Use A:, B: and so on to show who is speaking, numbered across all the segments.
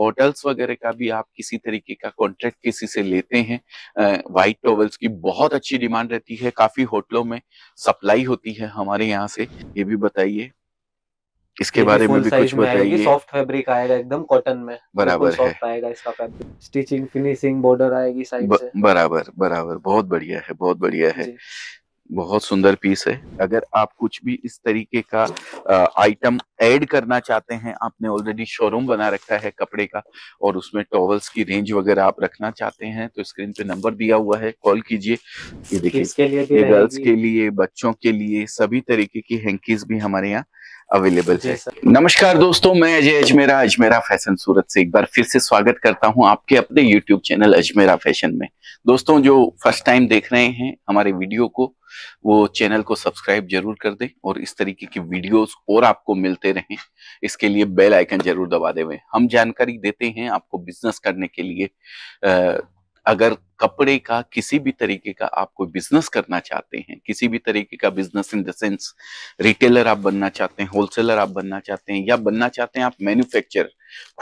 A: Hotels वगैरह का भी आप किसी तरीके का कॉन्ट्रैक्ट किसी से लेते हैं वाइट टॉवल्स की बहुत अच्छी डिमांड रहती है काफी होटलों में सप्लाई होती है हमारे यहाँ से ये भी बताइए इसके बारे में भी कुछ बताइए सॉफ्ट
B: फैब्रिक आएगा एकदम कॉटन में बराबर है आएगा इसका फैब्रिक
A: स्टिचिंग फिनिशिंग बॉर्डर आएगी साइड से बराबर बराबर बहुत बढ़िया है बहुत बढ़िया है बहुत सुंदर पीस है अगर आप कुछ भी इस तरीके का आइटम ऐड करना चाहते हैं आपने ऑलरेडी शोरूम बना रखा है कपड़े का और उसमें टॉवल्स की रेंज वगैरह आप रखना चाहते हैं तो स्क्रीन पे नंबर दिया हुआ है कॉल कीजिए ये देखिए गर्ल्स के लिए बच्चों के लिए सभी तरीके की हैंकीज भी हमारे यहाँ अवेलेबल है नमस्कार दोस्तों मैं अजय अजमेरा अजमेरा फैशन सूरत से एक बार फिर से स्वागत करता हूं आपके अपने यूट्यूब चैनल अजमेरा फैशन में दोस्तों जो फर्स्ट टाइम देख रहे हैं हमारे वीडियो को वो चैनल को सब्सक्राइब जरूर कर दें और इस तरीके की वीडियोस और आपको मिलते रहें इसके लिए बेल आइकन जरूर दबा देवें हम जानकारी देते हैं आपको बिजनेस करने के लिए आ, अगर कपड़े का किसी भी तरीके का आप कोई बिजनेस करना चाहते हैं किसी भी तरीके का business in the sense retailer आप बनना चाहते हैं होलसेलर आप बनना चाहते हैं या बनना चाहते हैं आप मैन्युफैक्चर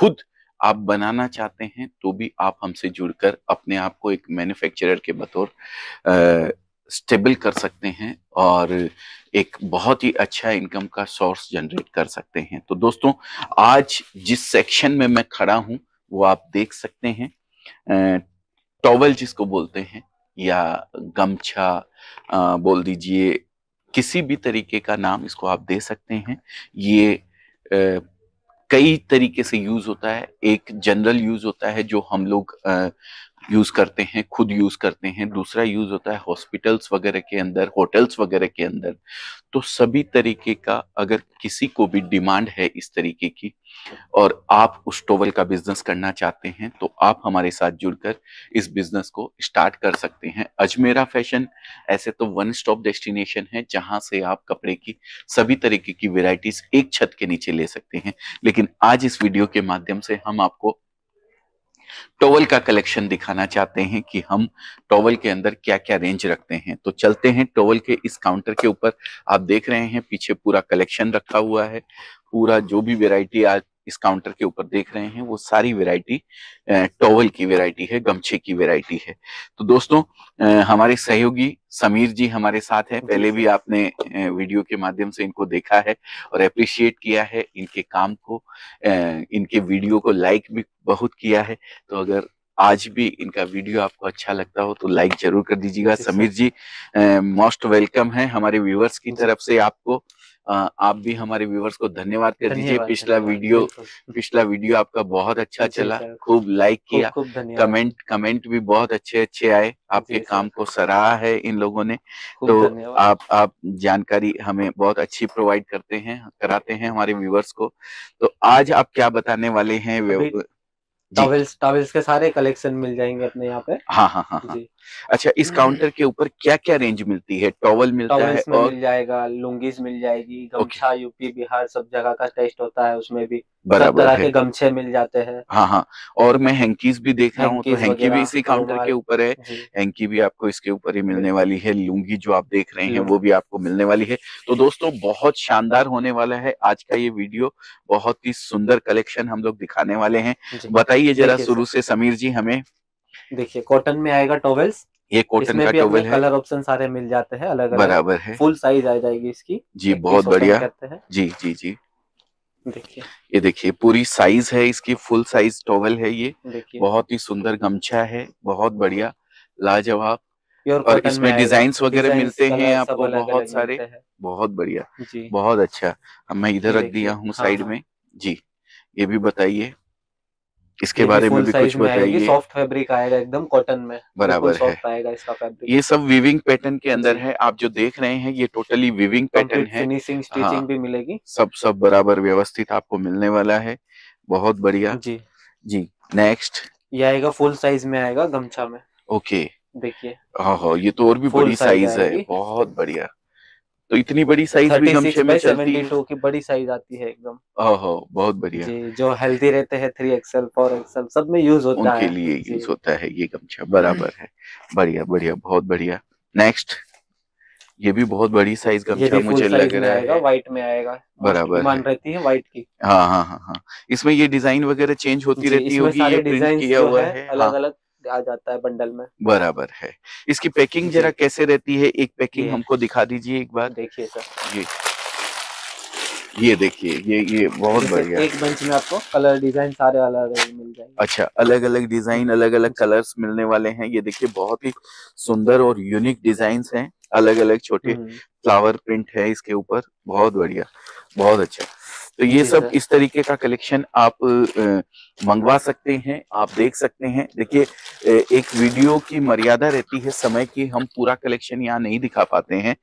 A: खुद आप बनाना चाहते हैं तो भी आप हमसे जुड़कर अपने आप को एक मैन्युफैक्चरर के बतौर स्टेबल कर सकते हैं और एक बहुत ही अच्छा इनकम का सोर्स जनरेट कर सकते हैं तो दोस्तों आज जिस सेक्शन में मैं खड़ा हूं वो आप देख सकते हैं टॉवल जिसको बोलते हैं या गमछा बोल दीजिए किसी भी तरीके का नाम इसको आप दे सकते हैं ये ए, कई तरीके से यूज होता है एक जनरल यूज होता है जो हम लोग यूज करते हैं खुद यूज करते हैं दूसरा यूज होता है हॉस्पिटल्स वगैरह के अंदर होटल्स वगैरह के अंदर तो सभी तरीके का अगर किसी को भी डिमांड है इस तरीके की और आप उस टोवल का बिजनेस करना चाहते हैं तो आप हमारे साथ जुड़कर इस बिजनेस को स्टार्ट कर सकते हैं अजमेरा फैशन ऐसे तो वन स्टॉप डेस्टिनेशन है जहां से आप कपड़े की सभी तरीके की वेराइटीज एक छत के नीचे ले सकते हैं लेकिन आज इस वीडियो के माध्यम से हम आपको टॉवल का कलेक्शन दिखाना चाहते हैं कि हम टॉवल के अंदर क्या क्या रेंज रखते हैं तो चलते हैं टॉवल के इस काउंटर के ऊपर आप देख रहे हैं पीछे पूरा कलेक्शन रखा हुआ है पूरा जो भी वेराइटी आज इस काउंटर के ऊपर देख रहे हैं वो सारी वेरायटी टॉवल की वेरायटी है गमछे की वेरायटी है तो दोस्तों हमारे सहयोगी समीर जी हमारे साथ हैं पहले भी आपने वीडियो के माध्यम से इनको देखा है और अप्रिशिएट किया है इनके काम को इनके वीडियो को लाइक भी बहुत किया है तो अगर आज भी इनका वीडियो आपको अच्छा लगता हो तो लाइक जरूर कर दीजिएगा समीर जी मोस्ट वेलकम है हमारे व्यूवर्स की तरफ से आपको आप भी हमारे व्यूवर्स को धन्यवाद कर दीजिए पिछला वीडियो पिछला वीडियो आपका बहुत अच्छा चला खूब लाइक किया कमेंट कमेंट भी बहुत अच्छे अच्छे आए आपके काम को सराहा है इन लोगों ने तो आप आप जानकारी हमें बहुत अच्छी प्रोवाइड करते हैं कराते हैं हमारे व्यूवर्स को तो आज आप क्या बताने वाले हैं टॉवेल्स टॉवेल्स के सारे कलेक्शन मिल जाएंगे अपने यहाँ पे हाँ हाँ, हाँ. हाँ। अच्छा इस काउंटर हम्म। के ऊपर क्या क्या रेंज मिलती है टॉवल मिलता है और मिल
B: जाएगा लुंगीज मिल जाएगी गमछा यूपी बिहार सब जगह का टेस्ट होता है उसमें भी बराबर तरह के गमछे मिल जाते हैं
A: हाँ हाँ और मैं हैंकीज भी देख रहा हूँ तो हैंकी भी इसी काउंटर तो के ऊपर है हैंकी भी आपको इसके ऊपर ही मिलने वाली है लुंगी जो आप देख रहे हैं वो भी आपको मिलने वाली है तो दोस्तों बहुत शानदार होने वाला है आज का ये वीडियो बहुत ही सुंदर कलेक्शन हम लोग दिखाने वाले हैं बताइए जरा शुरू से समीर जी हमें देखिए कॉटन में आएगा टॉवेल्स ये कॉटन का टॉवेल है कलर
B: ऑप्शन सारे मिल जाते हैं अलग अलग बराबर है फुल साइज आ जाएगी इसकी जी बहुत बढ़िया
A: जी जी जी देखिए ये देखिए पूरी साइज है इसकी फुल साइज टॉवेल है ये बहुत ही सुंदर गमछा है बहुत बढ़िया लाजवाब और इसमें डिजाइन वगैरह मिलते हैं आपको बहुत सारे बहुत बढ़िया बहुत अच्छा मैं इधर रख दिया हूँ हाँ, साइड हाँ। में जी ये भी बताइए इसके बारे में भी कुछ बताइए सॉफ्ट
B: फैब्रिक आएगा एकदम कॉटन में बराबर है आएगा इसका फैब्रिक ये
A: सब वीविंग पैटर्न के अंदर है आप जो देख रहे हैं ये टोटली वीविंग पैटर्न है फिनिशिंग स्टिचिंग हाँ। भी मिलेगी सब सब बराबर व्यवस्थित आपको मिलने वाला है बहुत बढ़िया जी जी नेक्स्ट
B: ये आएगा फुल साइज में आएगा गमछा में
A: ओके देखिए हाँ हाँ ये तो और भी बड़ी साइज है बहुत बढ़िया तो इतनी बड़ी साइज भी गमछे में चलती है
B: टू की बड़ी साइज आती है एकदम ओहो
A: हाँ, हाँ, बहुत बढ़िया जो हेल्दी रहते हैं थ्री एक्सएल फोर एक्सएल सब में यूज होता उनके है उनके लिए यूज होता है ये गमछा बराबर है बढ़िया बढ़िया बहुत बढ़िया नेक्स्ट ये भी बहुत बड़ी साइज गमछा मुझे लग रहा है
B: व्हाइट में आएगा बराबर मान रहती है व्हाइट की
A: हाँ हाँ हाँ हाँ इसमें ये डिजाइन वगैरह चेंज होती रहती होगी डिजाइन किया हुआ है हाँ। अलग
B: अलग आ जाता है बंडल में
A: बराबर है इसकी पैकिंग जरा कैसे रहती है एक पैकिंग हमको दिखा दीजिए एक बार देखिए सर जी ये देखिए ये ये बहुत बढ़िया एक बंच
B: में आपको कलर डिजाइन सारे अलग अलग मिल
A: जाएंगे अच्छा अलग अलग डिजाइन अलग अलग कलर्स मिलने वाले हैं ये देखिए बहुत ही सुंदर और यूनिक डिजाइन हैं अलग अलग छोटे हम्म। फ्लावर प्रिंट है इसके ऊपर बहुत बढ़िया बहुत अच्छा तो ये सब इस तरीके का कलेक्शन आप मंगवा सकते हैं आप देख सकते हैं देखिए एक वीडियो की मर्यादा रहती है समय की हम पूरा कलेक्शन यहाँ नहीं दिखा पाते हैं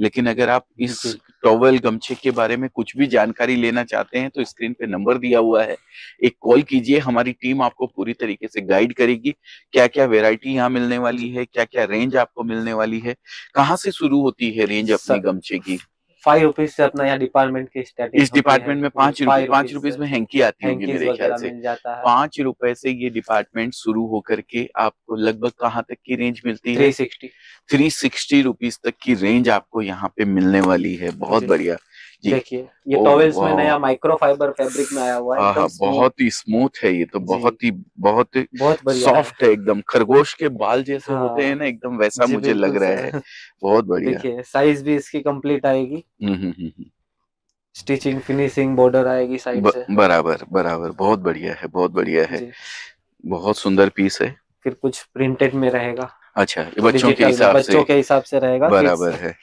A: लेकिन अगर आप इस टॉवल गमछे के बारे में कुछ भी जानकारी लेना चाहते हैं तो स्क्रीन पे नंबर दिया हुआ है एक कॉल कीजिए हमारी टीम आपको पूरी तरीके से गाइड करेगी क्या क्या वेराइटी यहाँ मिलने वाली है क्या क्या रेंज आपको मिलने वाली है कहाँ से शुरू होती है रेंज अपनी गमछे की फाइव रुपीज से अपना
B: यहाँ डिपार्टमेंट के इस डिपार्टमेंट में पांच रुपए पांच रुपीज
A: में हैंकी आती है मेरे ख्याल से पांच रुपए से ये डिपार्टमेंट शुरू होकर के आपको लगभग कहाँ तक की रेंज मिलती है थ्री सिक्सटी रुपीज तक की रेंज आपको यहाँ पे मिलने वाली है बहुत बढ़िया देखिए ये टॉवेल्स में नया माइक्रो फाइबर फैब्रिक में आया हुआ है बहुत ही स्मूथ है ये तो बहुत ही बहुत बहुत सॉफ्ट है एकदम खरगोश के बाल जैसे हाँ, होते हैं ना एकदम वैसा मुझे लग रहा है बहुत बढ़िया देखिए साइज भी इसकी कंप्लीट आएगी
B: स्टिचिंग फिनिशिंग बॉर्डर आएगी साइड से
A: बराबर बराबर बहुत बढ़िया है बहुत बढ़िया है बहुत सुंदर पीस है
B: फिर कुछ प्रिंटेड में रहेगा
A: अच्छा बच्चों के हिसाब से बच्चों के हिसाब से रहेगा बराबर है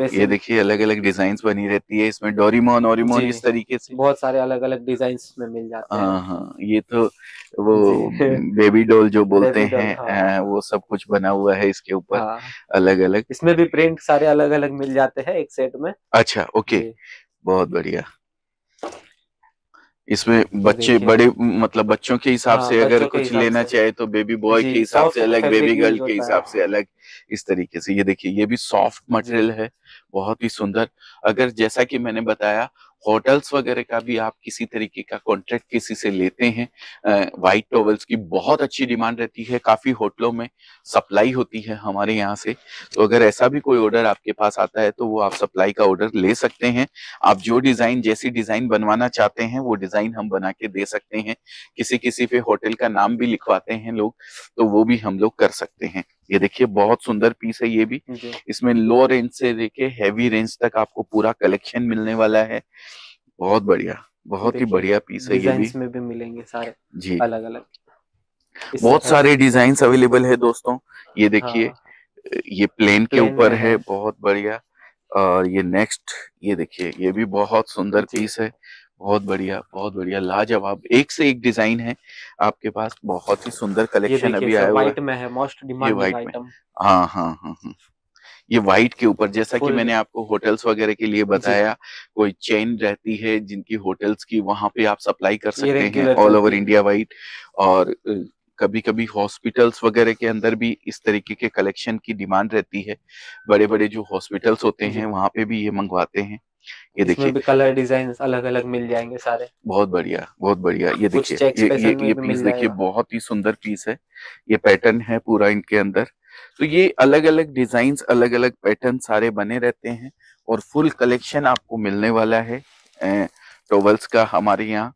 A: ये देखिए अलग अलग डिजाइन बनी रहती है इसमें डोरीमोन और इस तरीके से बहुत सारे अलग अलग डिजाइन में मिल जाते हैं हाँ, हाँ ये तो वो बेबी डॉल जो बोलते हैं हाँ।, हाँ। वो सब कुछ बना हुआ है इसके ऊपर हाँ। अलग अलग इसमें भी प्रिंट
B: सारे अलग अलग मिल जाते हैं एक सेट में
A: अच्छा ओके बहुत बढ़िया इसमें तो बच्चे बड़े मतलब बच्चों के हिसाब हाँ, से अगर कुछ लेना चाहे तो बेबी बॉय के हिसाब से अलग बेबी गर्ल के हिसाब से अलग इस तरीके से ये देखिए ये भी सॉफ्ट मटेरियल है बहुत ही सुंदर अगर जैसा कि मैंने बताया होटल्स वगैरह का भी आप किसी तरीके का कॉन्ट्रैक्ट किसी से लेते हैं वाइट टॉवल्स की बहुत अच्छी डिमांड रहती है काफी होटलों में सप्लाई होती है हमारे यहाँ से तो अगर ऐसा भी कोई ऑर्डर आपके पास आता है तो वो आप सप्लाई का ऑर्डर ले सकते हैं आप जो डिजाइन जैसी डिजाइन बनवाना चाहते हैं वो डिजाइन हम बना के दे सकते हैं किसी किसी पे होटल का नाम भी लिखवाते हैं लोग तो वो भी हम लोग कर सकते हैं ये देखिए बहुत सुंदर पीस है ये भी इसमें लो रेंज से लेके हैवी रेंज तक आपको पूरा कलेक्शन मिलने वाला है बहुत बढ़िया बहुत ही बढ़िया पीस है ये भी
B: इसमें भी मिलेंगे सारे जी अलग अलग बहुत सारे डिजाइन अवेलेबल है
A: दोस्तों ये देखिए हाँ। ये प्लेन के ऊपर है बहुत बढ़िया और ये नेक्स्ट ये देखिए ये भी बहुत सुंदर पीस है बहुत बढ़िया बहुत बढ़िया लाजवाब एक से एक डिजाइन है आपके पास बहुत ही सुंदर कलेक्शन अभी आया हुआ में है मोस्ट डिमांडिंग आइटम हाँ हाँ हाँ हाँ ये व्हाइट के ऊपर जैसा कि मैंने आपको होटल्स वगैरह के लिए बताया कोई चेन रहती है जिनकी होटल्स की वहां पे आप सप्लाई कर सकते हैं ऑल ओवर इंडिया वाइट और कभी कभी हॉस्पिटल्स वगैरह के अंदर भी इस तरीके के कलेक्शन की डिमांड रहती है बड़े बड़े जो हॉस्पिटल्स होते हैं वहां पे भी ये मंगवाते हैं ये देखिए कलर
B: डिजाइन अलग अलग मिल जाएंगे सारे
A: बहुत बढ़िया बहुत बढ़िया ये देखिए ये ये, ये पीस देखिए बहुत ही सुंदर पीस है ये पैटर्न है पूरा इनके अंदर तो ये अलग अलग डिजाइन अलग अलग पैटर्न सारे बने रहते हैं और फुल कलेक्शन आपको मिलने वाला है टोवल्स का हमारे यहाँ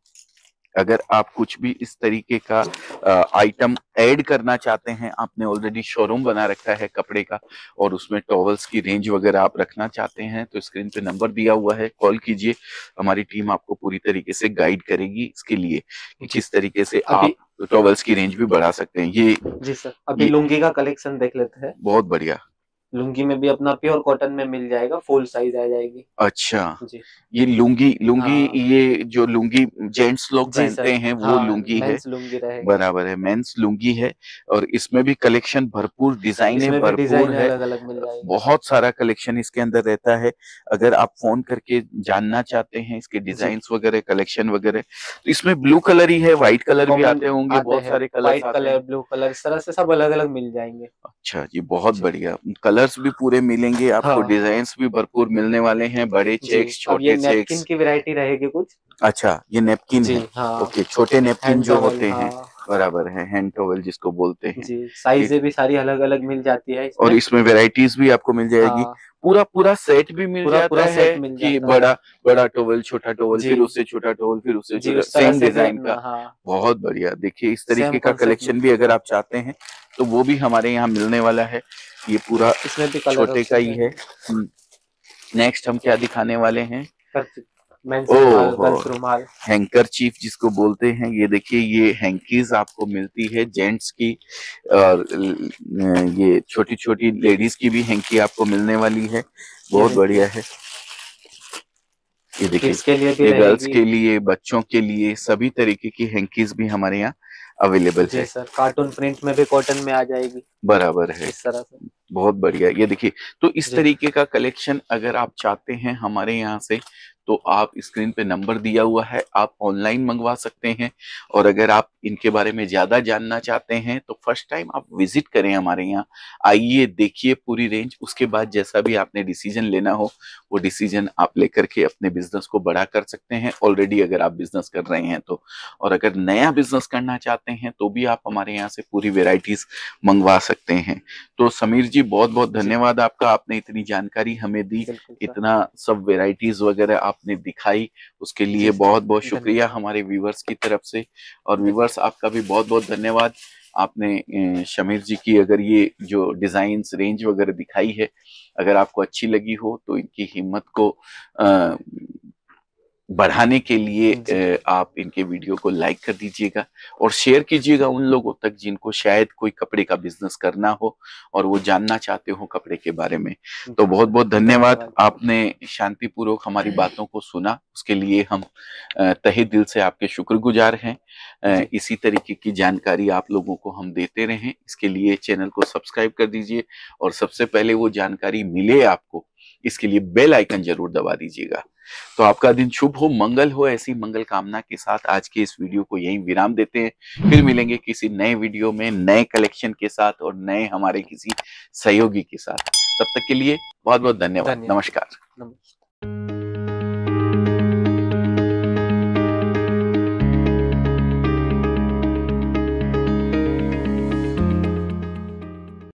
A: अगर आप कुछ भी इस तरीके का आइटम ऐड करना चाहते हैं आपने ऑलरेडी शोरूम बना रखा है कपड़े का और उसमें टॉवल्स की रेंज वगैरह आप रखना चाहते हैं तो स्क्रीन पे नंबर दिया हुआ है कॉल कीजिए हमारी टीम आपको पूरी तरीके से गाइड करेगी इसके लिए कि किस तरीके से आप टॉवल्स की रेंज भी बढ़ा सकते हैं ये जी
B: सर अभी लुंगी का कलेक्शन देख लेते हैं बहुत बढ़िया लुंगी में भी अपना प्योर कॉटन में मिल जाएगा फुल साइज आ जाएगी
A: अच्छा जी ये लुंगी लुंगी हाँ। ये जो लुंगी जेंट्स लोग पहनते हैं वो हाँ, लुंगी है लुंगी बराबर है मेंस लुंगी है और इसमें भी कलेक्शन भरपूर डिजाइन है भरपूर है बहुत सारा कलेक्शन इसके अंदर रहता है अगर आप फोन करके जानना चाहते हैं इसके डिजाइन वगैरह कलेक्शन वगैरह तो इसमें ब्लू कलर ही है व्हाइट कलर भी आते होंगे बहुत सारे colour white colour blue
B: colour इस तरह से सब अलग अलग मिल जाएंगे
A: अच्छा जी बहुत बढ़िया कलर कलर्स भी पूरे मिलेंगे आपको हाँ। डिजाइन भी भरपूर मिलने वाले हैं बड़े चेक्स छोटे चेक्स
B: की वैरायटी रहेगी कुछ
A: अच्छा ये नेपकिन है ओके हाँ। छोटे नेपकिन जो होते हैं हाँ। बराबर है हैंड टॉवल जिसको बोलते हैं साइजें
B: भी सारी अलग अलग मिल जाती है इसमें। और
A: इसमें वेराइटीज भी आपको मिल जाएगी पूरा पूरा सेट भी मिल पूरा, जाता पूरा है मिल जाता कि बड़ा बड़ा टोवल छोटा टोवल फिर उससे छोटा टोवल फिर उससे सेम डिजाइन का हाँ। बहुत बढ़िया देखिए इस तरीके का कलेक्शन भी अगर आप चाहते हैं तो वो भी हमारे यहाँ मिलने वाला है ये पूरा इसमें छोटे का ही है नेक्स्ट हम क्या दिखाने वाले हैं हैंकर चीफ जिसको बोलते हैं ये देखिए ये हैंकीज आपको मिलती है जेंट्स की और ये छोटी छोटी लेडीज की भी हैंकी आपको मिलने वाली है बहुत बढ़िया है ये देखिए इसके लिए ये गर्ल्स के लिए बच्चों के लिए सभी तरीके की हैंकीज भी हमारे यहाँ अवेलेबल है
B: सर कार्टून प्रिंट में भी कॉटन में आ जाएगी बराबर है इस तरह
A: से बहुत बढ़िया ये देखिए तो इस तरीके का कलेक्शन अगर आप चाहते हैं हमारे यहाँ से तो आप स्क्रीन पे नंबर दिया हुआ है आप ऑनलाइन मंगवा सकते हैं और अगर आप इनके बारे में ज़्यादा जानना चाहते हैं तो फर्स्ट टाइम आप विजिट करें हमारे यहाँ आइए देखिए पूरी रेंज उसके बाद जैसा भी आपने डिसीजन लेना हो वो डिसीजन आप लेकर के अपने बिजनेस को बड़ा कर सकते हैं ऑलरेडी अगर आप बिजनेस कर रहे हैं तो और अगर नया बिजनेस करना चाहते हैं तो भी आप हमारे यहाँ से पूरी वेराइटीज मंगवा सकते हैं तो समीर जी बहुत बहुत धन्यवाद आपका आपने इतनी जानकारी हमें दी इतना सब वेराइटीज वगैरह आप आपने दिखाई उसके लिए बहुत बहुत शुक्रिया हमारे व्यूवर्स की तरफ से और व्यूवर्स आपका भी बहुत बहुत धन्यवाद आपने शमीर जी की अगर ये जो डिजाइन रेंज वगैरह दिखाई है अगर आपको अच्छी लगी हो तो इनकी हिम्मत को आ, बढ़ाने के लिए आप इनके वीडियो को लाइक कर दीजिएगा और शेयर कीजिएगा उन लोगों तक जिनको शायद कोई कपड़े का बिजनेस करना हो और वो जानना चाहते हो कपड़े के बारे में तो बहुत बहुत धन्यवाद आपने शांतिपूर्वक हमारी बातों को सुना उसके लिए हम तहे दिल से आपके शुक्रगुजार हैं इसी तरीके की जानकारी आप लोगों को हम देते रहें इसके लिए चैनल को सब्सक्राइब कर दीजिए और सबसे पहले वो जानकारी मिले आपको इसके लिए बेल आइकन जरूर दबा दीजिएगा तो आपका दिन शुभ हो मंगल हो ऐसी मंगल कामना के साथ आज के इस वीडियो को यही विराम देते हैं फिर मिलेंगे किसी नए वीडियो में नए कलेक्शन के साथ और नए हमारे किसी सहयोगी के साथ तब तक के लिए बहुत बहुत धन्यवाद नमस्कार
B: नमस्कार